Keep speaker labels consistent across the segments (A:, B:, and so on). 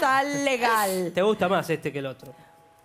A: sal legal. ¿Te
B: gusta más este que el otro?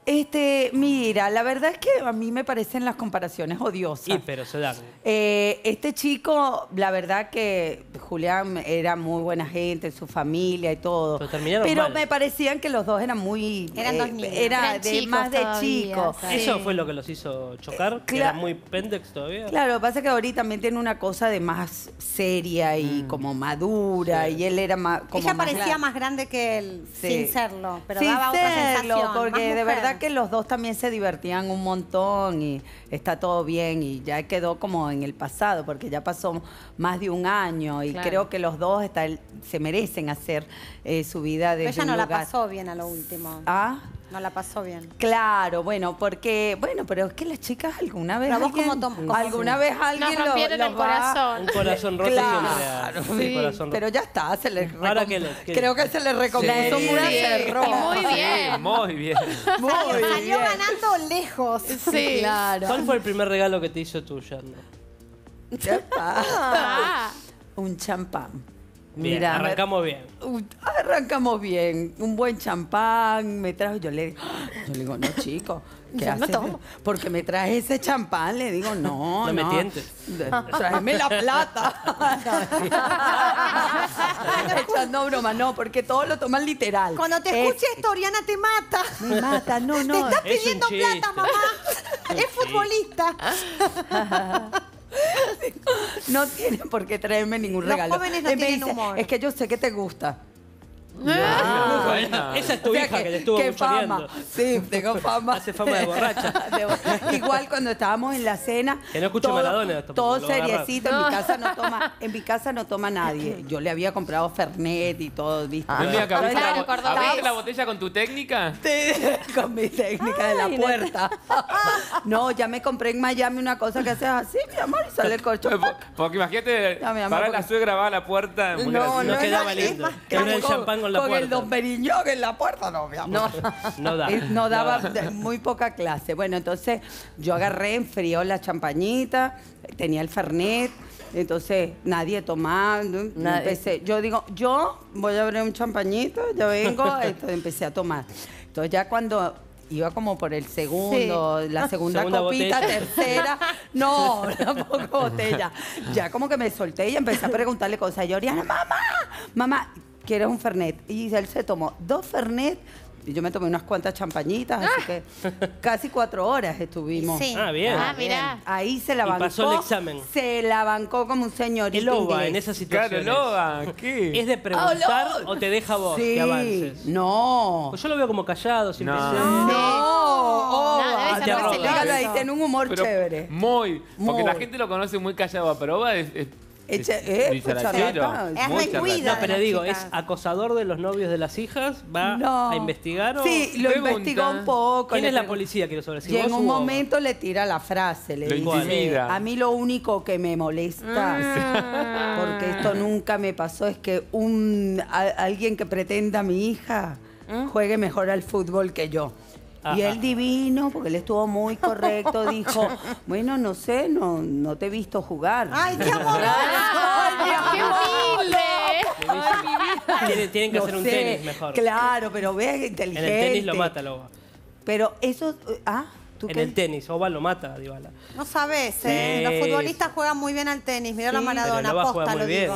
A: Este, mira, la verdad es que a mí me parecen las comparaciones odiosas. Sí, pero se dan. Eh, este chico, la verdad que Julián era muy buena gente, su familia y todo. Pero, pero me parecían que los dos eran muy. Eran dos eh, niños. Era de, más de chicos.
B: Eso fue lo que los hizo chocar. muy pendex todavía. Claro,
A: lo que pasa es que ahorita también tiene una cosa de más seria y mm. como madura. Y él era más. Ella parecía
C: más grande que él, sin serlo. Pero sin daba serlo, porque de verdad
A: que los dos también se divertían un montón y está todo bien y ya quedó como en el pasado, porque ya pasó más de un año y creo que los dos está, se merecen hacer eh, su vida de... Pero ella no la pasó
C: bien a lo último. Ah, no la pasó bien.
A: Claro, bueno, porque, bueno, pero es que las chicas alguna vez. como alguna vez alguien Nos rompieron lo, el corazón. Un corazón roto claro, Sí, Pero ya está, se le Creo que se le recomendó sí. muy, Muy bien. muy bien. Muy Salió,
C: ganando lejos. Sí. Claro. ¿Cuál
B: fue el primer regalo que te hizo tú Yanda?
C: Ya
A: ah. Un champán. Mira, arrancamos bien. arrancamos bien. Un buen champán me trajo. Yo le, ¡Ah! yo le digo, no, chico, ¿qué haces? Porque me traje ese champán. Le digo, no, no. me tientes. Tráeme la plata. Echando broma, no, porque todos lo toman literal. Cuando te escuche escuches esto,
C: Oriana te mata. Me mata, no, no. Te estás pidiendo plata, mamá.
A: es futbolista.
C: no tiene por qué
A: traerme ningún regalo. Es que yo sé que te gusta. Ah.
B: Esa, es tu hija que, que, te estuvo qué fama. Sí, tengo fama. Hace fama de borracha.
A: igual cuando estábamos en la cena. Que no escucho todo, Maradona. todo seriecito. En, mi casa no toma, en mi casa no toma nadie. Yo le había comprado Fernet y todo, ¿viste? Ah,
B: la, botella con tu técnica? Sí,
A: con mi técnica de la puerta. no, ya me compré en Miami una cosa que haces así, mi amor, y sale el colchón. Pues, pues,
B: porque, imagínate, para la suegra va a la puerta. Muy no, no, no quedaba lindo. Con el champán con la puerta. Con el don Periñón
A: en la puerta, no, mi amor. No, daba muy poca clase. Bueno, entonces yo agarré, enfrió la champañita, tenía el fernet. Entonces, nadie tomando. Empecé, yo digo, yo voy a abrir un champañito, yo vengo, entonces empecé a tomar. Entonces ya cuando iba como por el segundo, la segunda, copita, tercera,
C: no,
A: tampoco botella. Ya como que me solté y empecé a preguntarle cosas. Yo, Oriana, mamá, mamá, que era un Fernet. Y él se tomó dos Fernet. Y yo me tomé unas cuantas champañitas, así ah. que casi cuatro horas estuvimos. Ah, bien. Ah, mira. Ahí se la bancó. pasó el examen. Se la bancó como un señorito. ¿Qué loba en esa situación? Claro, loba. ¿Qué? ¿Es de preguntar
B: oh, o te deja vos sí. que avances? No. Pues yo lo veo como callado, sin No. No. Oh, no. no no, ahí, un humor chévere. Muy. Porque la gente
A: lo conoce muy callado, pero va es
B: eh, es digo, es acosador de los novios de las hijas, va a investigar Sí, lo investigó un poco. ¿Quién es la policía? Y en un momento
A: le tira la frase, le dice, a mí lo único que me molesta, ah. porque esto nunca me pasó, es que un alguien que pretenda a mi hija ¿Eh? juegue mejor al fútbol que yo. Y él divino, porque él estuvo muy correcto, dijo, bueno, no sé, no, no te he visto jugar. ¡Ay, qué amoroso! ¡Qué humilde! Tienen, tienen que hacer un tenis mejor. Claro,
B: pero ve inteligente. En el tenis lo mata, va.
C: Pero eso... ¿ah? ¿Tú en el
B: tenis, Oba lo mata a
C: No sabes, ¿eh? Los futbolistas juegan muy bien al tenis. Mirá la Maradona, aposta, lo digo.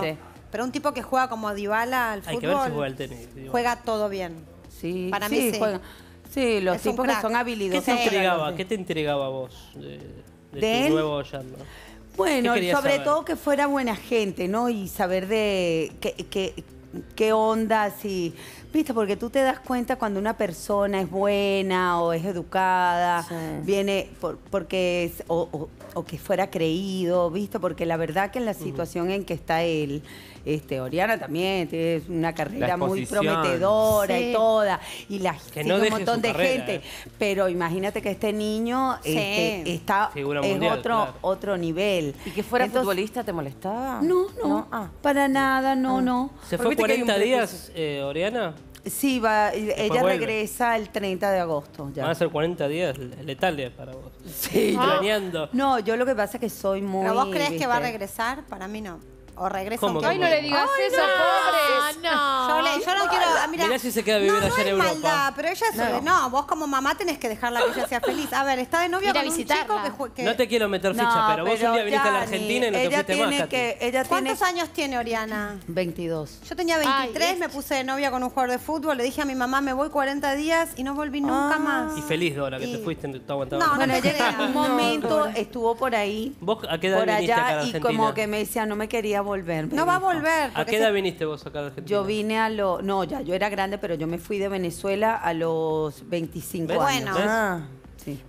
C: Pero un tipo que juega como Dybala al fútbol... Hay que ver si juega al
B: tenis. Juega
C: todo bien. Sí, Para mí sí. Juega. Sí, los tipos que son habilidosos. ¿Qué
B: te entregaba, ¿Qué te entregaba vos de, de, nuevo
A: Bueno, sobre todo que fuera buena gente, ¿no? Y saber de que, qué onda si, viste, porque tú te das cuenta cuando una persona es buena o es educada, viene porque es, o, que fuera creído, viste, porque la verdad que en la situación en que está él, este, Oriana también tiene una carrera muy prometedora y toda, y la que no un montón de gente, eh. pero imagínate que este niño este, está en otro, otro nivel. ¿Y que fuera futbolista te molestaba? No, no, ah. para nada, no, ah. no. 40 días, eh, Oriana? Sí, va,
C: eh, ella regresa el 30 de agosto. Ya. Van
B: a ser 40 días letales para vos.
C: Sí, planeando.
A: No, yo lo que pasa es que soy muy... vos crees que va a
C: regresar? Para mí no o regreso. que Ay, no le digas eso, pobres. No. Yo, yo no quiero. Ah, mira, si se queda a vivir no, allá no en es Europa. maldad, pero ella sabe. no. vos como mamá tenés que dejarla que ella sea feliz. A ver, está de novia con un chico que, No te quiero meter ficha, pero vos un día viniste a la Argentina y no te fuiste más, que, ¿Cuántos años tiene Oriana? 22. Yo tenía 23, me puse de novia con un jugador de fútbol, le dije a mi mamá, me voy 40 días y no volví nunca ah. más.
B: Y feliz, Dora, que te fuiste, no te No, no en
C: creas. momento estuvo por ahí,
B: ¿Vos a por allá, y como que
C: me decía, no me quería
A: volver. No va a volver. ¿A qué edad
B: viniste vos acá de Argentina? Yo vine
A: a los... No, ya yo era grande, pero yo me fui de Venezuela a los 25 años. Bueno. Ah. sí.